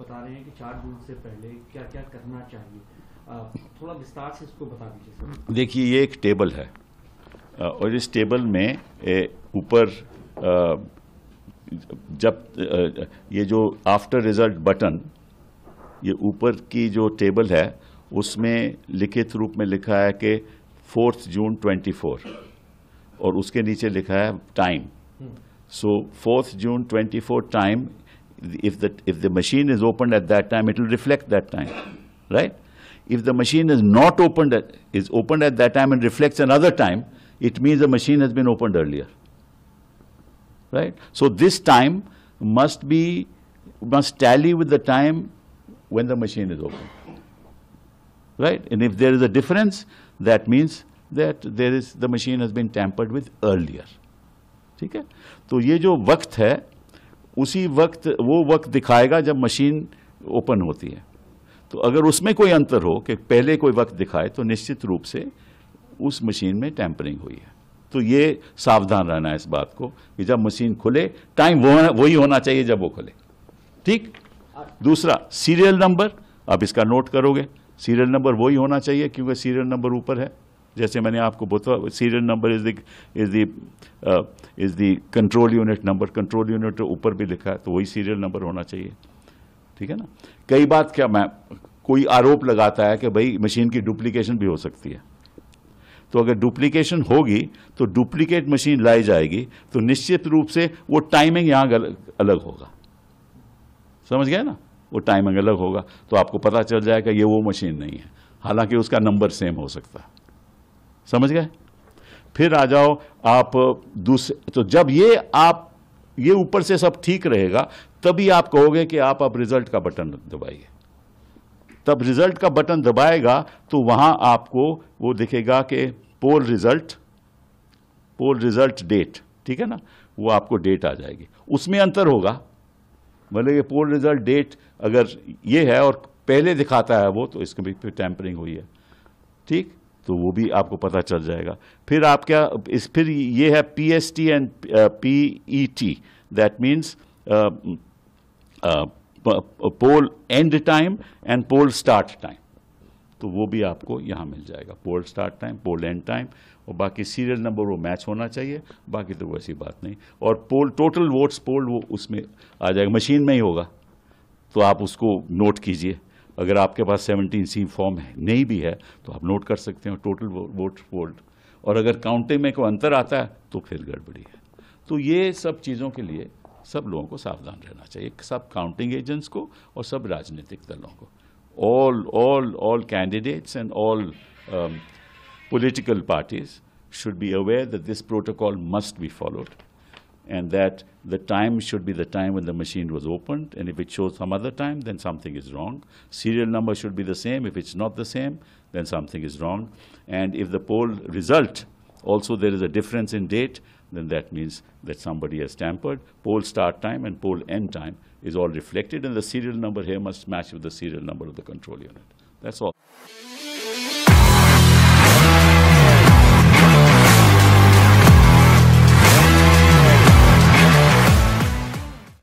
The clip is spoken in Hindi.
बता रहे हैं कि चार जून से पहले क्या क्या करना चाहिए थोड़ा विस्तार से इसको बता दीजिए देखिए ये एक टेबल है और इस टेबल में ऊपर जब ये जो आफ्टर रिजल्ट बटन ये ऊपर की जो टेबल है उसमें लिखित रूप में लिखा है कि फोर्थ जून 24 और उसके नीचे लिखा है time so fourth June 24 time if the, if the machine is opened at that time, it will reflect that time, right? If the machine is not opened, at, is opened at that time and reflects another time, it means the machine has been opened earlier, right? So this time must be, must tally with the time when the machine is opened, right? And if there is a difference, that means that there is, the machine has been tampered with earlier, ठीक है? तो ये जो वक्त है, उसी वक्त वो वक्त दिखाएगा जब मशीन ओपन होती है तो अगर उसमें कोई अंतर हो कि पहले कोई वक्त दिखाए तो निश्चित रूप से उस मशीन में टैंपरिंग हुई है तो ये सावधान रहना है इस बात को कि जब मशीन खुले टाइम वो वही होना चाहिए जब वो खुले ठीक दूसरा सीरियल नंबर आप इसका नोट करोगे सीरियल नंबर वही होना चाहिए क्योंकि सीरियल नंबर ऊपर है जैसे मैंने आपको बोला serial number is the is the is the control unit number control unit ऊपर भी लिखा है तो वही सीरियल नंबर होना चाहिए ठीक है ना कई बात क्या मैं कोई आरोप लगाता है कि भाई मशीन की डुप्लीकेशन भी हो सकती है तो अगर डुप्लीकेशन होगी तो डुप्लीकेट मशीन लाई जाएगी तो निश्चित रूप से वो टाइमिंग यहाँ अलग होगा समझ गए ना वो टाइमिंग अलग होगा तो आपको पता चल जाएगा ये वो मशीन नहीं है हालांकि उसका नंबर सेम हो सकता है समझ गए फिर आ जाओ आप दूसरे तो जब ये आप ये ऊपर से सब ठीक रहेगा तभी आप कहोगे कि आप अब रिजल्ट का बटन दबाइए तब रिजल्ट का बटन दबाएगा तो वहां आपको वो दिखेगा कि poll result poll result date ठीक है ना वो आपको डेट आ जाएगी उसमें अंतर होगा भले ये पोल रिजल्ट डेट अगर ये है और पहले दिखाता है वो तो इसके भी टैंपरिंग हुई है ठीक तो वो भी आपको पता चल जाएगा फिर आप क्या इस फिर ये है P S T and P E T that means poll end time and poll start time तो वो भी आपको यहाँ मिल जाएगा poll start time poll end time और बाकी सीरियल नंबर वो मैच होना चाहिए बाकी तो वैसी बात नहीं और पोल टोटल वोट्स पोल वो उसमें आ जाएगा मशीन में ही होगा तो आप उसको नोट कीजिए अगर आपके पास सेवनटीन सी फॉर्म नहीं भी है तो आप नोट कर सकते हो टोटल वोट वोल्ड और अगर काउंटिंग में कोई अंतर आता है तो फिर गड़बड़ी है तो ये सब चीज़ों के लिए सब लोगों को सावधान रहना चाहिए सब काउंटिंग एजेंट्स को और सब राजनीतिक दलों को all all all candidates and all political parties should be aware this protocol must be followed and that the time should be the time when the machine was opened, and if it shows some other time, then something is wrong. Serial number should be the same. If it's not the same, then something is wrong. And if the poll result also there is a difference in date, then that means that somebody has tampered. Poll start time and poll end time is all reflected, and the serial number here must match with the serial number of the control unit. That's all.